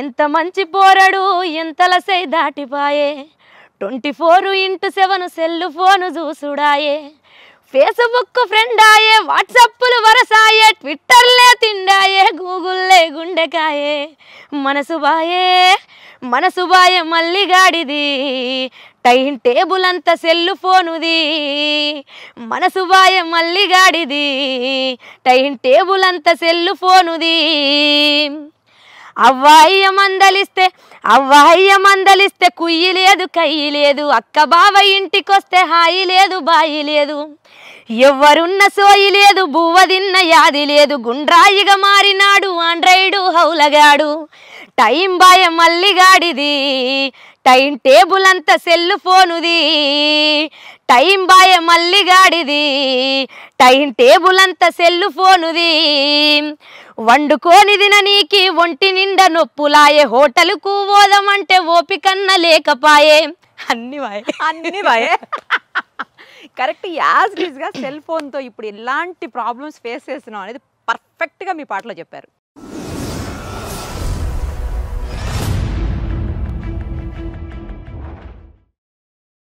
ఎంత మంచి పోరడు ఎంతల సై దాటిపాయే twenty four into seven cell phone చూసుడాయే ఫేస్బుక్ ఆయే వాట్సప్లు వరసాయే ట్విట్టర్లే తిండాయే గూగుల్లే గుండెకాయే మనసు బాయే మనసు బాయే గాడిది టైం టేబుల్ అంతా సెల్లు ఫోనుది మనసు బాయ మల్లిగాడిది టైం టేబుల్ అంతా సెల్లు ఫోనుది అవ్వాయ్య మందలిస్తే అవ్వాయ్య మందలిస్తే కుయ్యి లేదు కయ్యి లేదు అక్క బావ ఇంటికొస్తే హాయి లేదు బాయి లేదు ఎవరున్న సోయి లేదు బువ్వ తిన్న యాది లేదు గుండ్రాయిగా మారినాడు ఆండ్రాయిడు హౌలగాడు టైం బాయ మల్లిగాడిది టైం టేబుల్ అంతా సెల్ ఫోనుది టైం బాయ మల్లిగాడిది టైం టేబుల్ అంతా సెల్ ఫోనుది వండుకోనిదిన నీకి ఒంటి నిండా నొప్పులాయే హోటల్కు పోదామంటే ఓపికన్న లేకపాయే అన్ని బాయ్ అన్ని బాయే కరెక్ట్ యాజ్ గా సెల్ ఫోన్తో ఇప్పుడు ఎలాంటి ప్రాబ్లమ్స్ ఫేస్ చేస్తున్నాం అనేది పర్ఫెక్ట్గా మీ పాటలో చెప్పారు